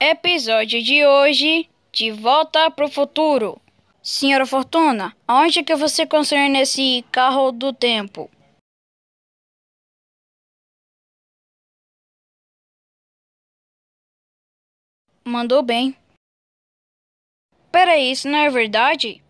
Episódio de hoje de Volta pro Futuro. Senhora Fortuna, aonde é que você concerne esse carro do tempo? Mandou bem. Peraí, isso não é verdade?